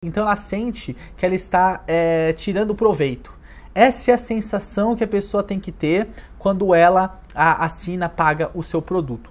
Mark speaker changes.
Speaker 1: Então ela sente que ela está é, tirando proveito. Essa é a sensação que a pessoa tem que ter quando ela a, assina, paga o seu produto.